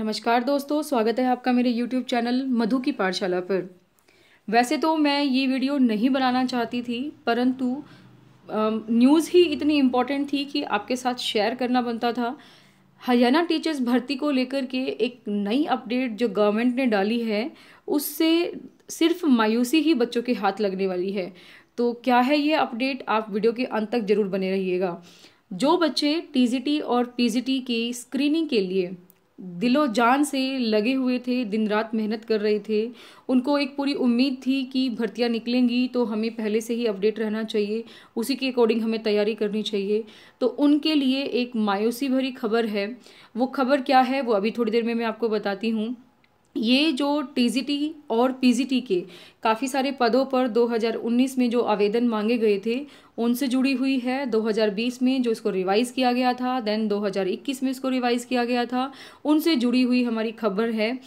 नमस्कार दोस्तों स्वागत है आपका मेरे YouTube चैनल मधु की पाठशाला पर वैसे तो मैं ये वीडियो नहीं बनाना चाहती थी परंतु न्यूज़ ही इतनी इम्पॉर्टेंट थी कि आपके साथ शेयर करना बनता था हरियाणा टीचर्स भर्ती को लेकर के एक नई अपडेट जो गवर्नमेंट ने डाली है उससे सिर्फ मायूसी ही बच्चों के हाथ लगने वाली है तो क्या है ये अपडेट आप वीडियो के अंत तक ज़रूर बने रहिएगा जो बच्चे टी और पी की स्क्रीनिंग के लिए दिलो जान से लगे हुए थे दिन रात मेहनत कर रहे थे उनको एक पूरी उम्मीद थी कि भर्तियाँ निकलेंगी तो हमें पहले से ही अपडेट रहना चाहिए उसी के अकॉर्डिंग हमें तैयारी करनी चाहिए तो उनके लिए एक मायूसी भरी खबर है वो खबर क्या है वो अभी थोड़ी देर में मैं आपको बताती हूँ ये जो टी और पी के काफ़ी सारे पदों पर 2019 में जो आवेदन मांगे गए थे उनसे जुड़ी हुई है 2020 में जो इसको रिवाइज़ किया गया था देन 2021 में इसको रिवाइज़ किया गया था उनसे जुड़ी हुई हमारी खबर है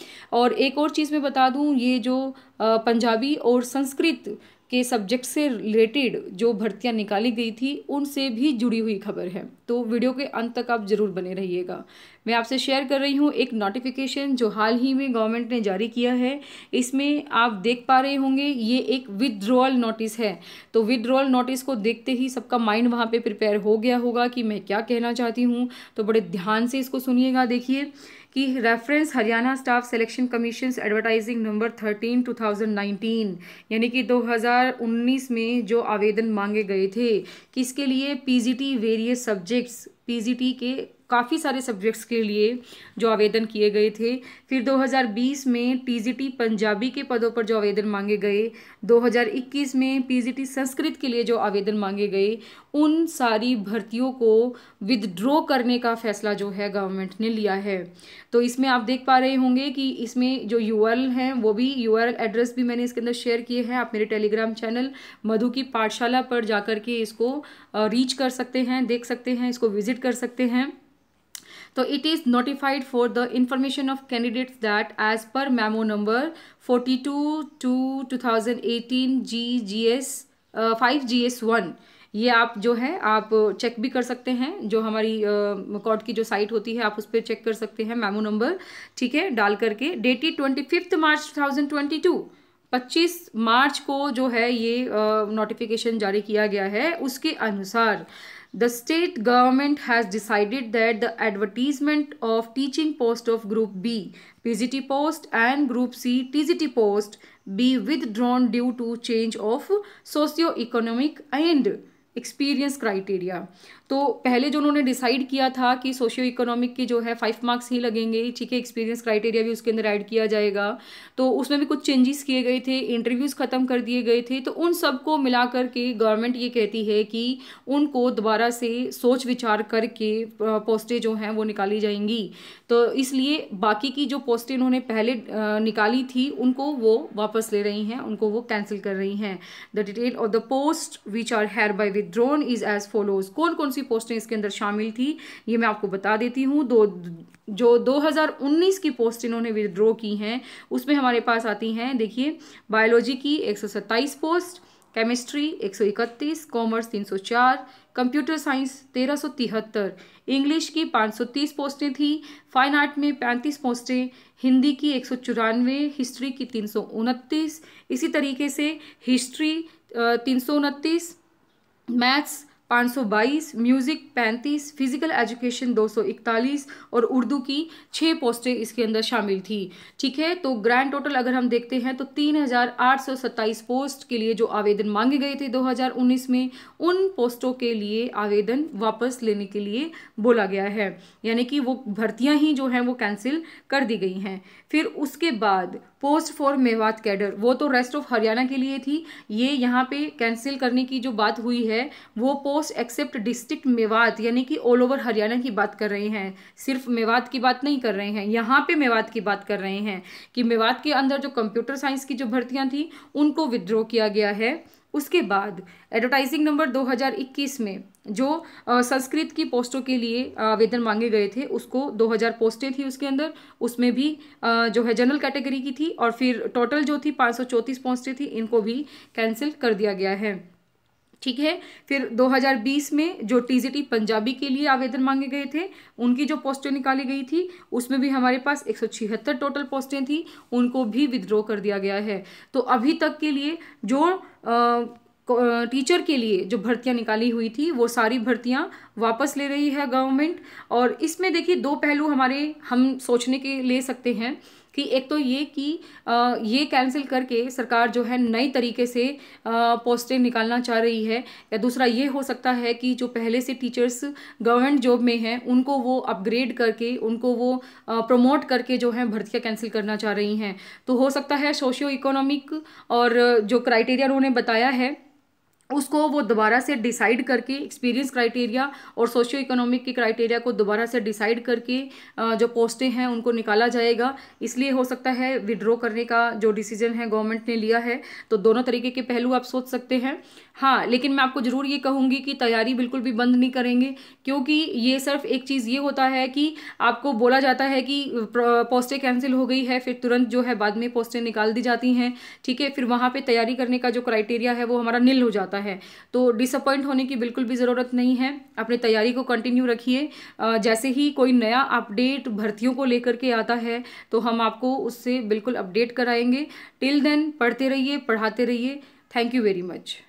और एक और चीज़ मैं बता दूँ ये जो पंजाबी और संस्कृत के सब्जेक्ट से रिलेटेड जो भर्तियां निकाली गई थी उनसे भी जुड़ी हुई खबर है तो वीडियो के अंत तक आप ज़रूर बने रहिएगा मैं आपसे शेयर कर रही हूँ एक नोटिफिकेशन जो हाल ही में गवर्नमेंट ने जारी किया है इसमें आप देख पा रहे होंगे ये एक विदड्रॉल नोटिस है तो विदड्रॉल नोटिस को देखते ही सबका माइंड वहाँ पर प्रिपेयर हो गया होगा कि मैं क्या कहना चाहती हूँ तो बड़े ध्यान से इसको सुनिएगा देखिए कि reference Haryana staff selection commission advertising number thirteen two thousand nineteen यानी कि दो हज़ार उन्नीस में जो आवेदन मांगे गए थे किसके लिए पीजीटी वेरियस सब्जेक्ट्स पीजीटी के काफ़ी सारे सब्जेक्ट्स के लिए जो आवेदन किए गए थे फिर 2020 में पीजीटी पंजाबी के पदों पर जो आवेदन मांगे गए 2021 में पीजीटी संस्कृत के लिए जो आवेदन मांगे गए उन सारी भर्तियों को विदड्रॉ करने का फैसला जो है गवर्नमेंट ने लिया है तो इसमें आप देख पा रहे होंगे कि इसमें जो यू हैं वो भी यू एड्रेस भी मैंने इसके अंदर शेयर किए हैं आप मेरे टेलीग्राम चैनल मधु की पाठशाला पर जाकर के इसको रीच कर सकते हैं देख सकते हैं इसको विजिट कर सकते हैं तो it is notified for the information of candidates that as per memo number forty two two two thousand eighteen G G S five G S one ये आप जो है आप चेक भी कर सकते हैं जो हमारी कोर्ट uh, की जो साइट होती है आप उस पर चेक कर सकते हैं मेमो नंबर ठीक है डाल करके dated twenty fifth March two thousand twenty two पच्चीस मार्च को जो है ये नोटिफिकेशन uh, जारी किया गया है उसके अनुसार the state government has decided that the advertisement of teaching post of Group B, PGT post and Group C, TGT post be withdrawn due to change of socio-economic and experience criteria. तो पहले जो उन्होंने decide किया था कि socio economic के जो है फाइव मार्क्स ही लगेंगे ठीक है एक्सपीरियंस क्राइटेरिया भी उसके अंदर ऐड किया जाएगा तो उसमें भी कुछ चेंजेस किए गए थे इंटरव्यूज़ ख़त्म कर दिए गए थे तो उन सबको मिला करके गवर्नमेंट ये कहती है कि उनको दोबारा से सोच विचार करके पोस्टें जो हैं वो निकाली जाएंगी तो इसलिए बाकी की जो पोस्टें उन्होंने पहले निकाली थी उनको वो वापस ले रही हैं उनको वो कैंसिल कर रही हैं the detail of the post which are hereby withdrawn is as follows कौन कौन सी पोस्टें इसके अंदर शामिल थी ये मैं आपको बता देती हूँ दो जो 2019 की पोस्ट इन्होंने विदड्रॉ की हैं उसमें हमारे पास आती हैं देखिए बायोलॉजी की एक post chemistry 131 commerce 304 computer science तेरह इंग्लिश की 530 पोस्टें थी फाइन आर्ट में 35 पोस्टें हिंदी की एक हिस्ट्री की तीन इसी तरीके से हिस्ट्री तीन मैथ्स 522, म्यूज़िक 35, फिज़िकल एजुकेशन 241 और उर्दू की छः पोस्टें इसके अंदर शामिल थी ठीक है तो ग्रैंड टोटल अगर हम देखते हैं तो 3,827 पोस्ट के लिए जो आवेदन मांगे गए थे 2019 में उन पोस्टों के लिए आवेदन वापस लेने के लिए बोला गया है यानी कि वो भर्तियाँ ही जो हैं वो कैंसिल कर दी गई हैं फिर उसके बाद पोस्ट फॉर मेवात कैडर वो तो रेस्ट ऑफ हरियाणा के लिए थी ये यहाँ पे कैंसिल करने की जो बात हुई है वो पोस्ट एक्सेप्ट डिस्ट्रिक्ट मेवात यानी कि ऑल ओवर हरियाणा की बात कर रहे हैं सिर्फ मेवात की बात नहीं कर रहे हैं यहाँ पे मेवात की बात कर रहे हैं कि मेवात के अंदर जो कंप्यूटर साइंस की जो भर्तियाँ थी उनको विद्रॉ किया गया है उसके बाद एडवर्टाइजिंग नंबर दो में जो संस्कृत की पोस्टों के लिए आवेदन मांगे गए थे उसको 2000 पोस्टें थी उसके अंदर उसमें भी जो है जनरल कैटेगरी की थी और फिर टोटल जो थी पाँच पोस्टें थी इनको भी कैंसिल कर दिया गया है ठीक है फिर 2020 में जो टी पंजाबी के लिए आवेदन मांगे गए थे उनकी जो पोस्टें निकाली गई थी उसमें भी हमारे पास एक टोटल पोस्टें थी उनको भी विद्रो कर दिया गया है तो अभी तक के लिए जो आ, टीचर के लिए जो भर्तियां निकाली हुई थी वो सारी भर्तियां वापस ले रही है गवर्नमेंट और इसमें देखिए दो पहलू हमारे हम सोचने के ले सकते हैं कि एक तो ये कि ये कैंसिल करके सरकार जो है नई तरीके से पोस्टें निकालना चाह रही है या दूसरा ये हो सकता है कि जो पहले से टीचर्स गवर्नमेंट जॉब में हैं उनको वो अपग्रेड करके उनको वो प्रमोट करके जो है भर्तियाँ कैंसिल करना चाह रही हैं तो हो सकता है सोशियो इकोनॉमिक और जो क्राइटेरिया उन्होंने बताया है उसको वो दोबारा से डिसाइड करके एक्सपीरियंस क्राइटेरिया और सोशियो इकोनॉमिक के क्राइटेरिया को दोबारा से डिसाइड करके जो पोस्टें हैं उनको निकाला जाएगा इसलिए हो सकता है विड्रॉ करने का जो डिसीजन है गवर्नमेंट ने लिया है तो दोनों तरीके के पहलू आप सोच सकते हैं हाँ लेकिन मैं आपको ज़रूर ये कहूँगी कि तैयारी बिल्कुल भी बंद नहीं करेंगे क्योंकि ये सिर्फ एक चीज़ ये होता है कि आपको बोला जाता है कि पोस्टें कैंसिल हो गई है फिर तुरंत जो है बाद में पोस्टें निकाल दी जाती हैं ठीक है फिर वहाँ पर तैयारी करने का जो क्राइटेरिया है वो हमारा नील हो जाता है है तो डिसअपॉइंट होने की बिल्कुल भी ज़रूरत नहीं है अपनी तैयारी को कंटिन्यू रखिए जैसे ही कोई नया अपडेट भर्तियों को लेकर के आता है तो हम आपको उससे बिल्कुल अपडेट कराएंगे टिल देन पढ़ते रहिए पढ़ाते रहिए थैंक यू वेरी मच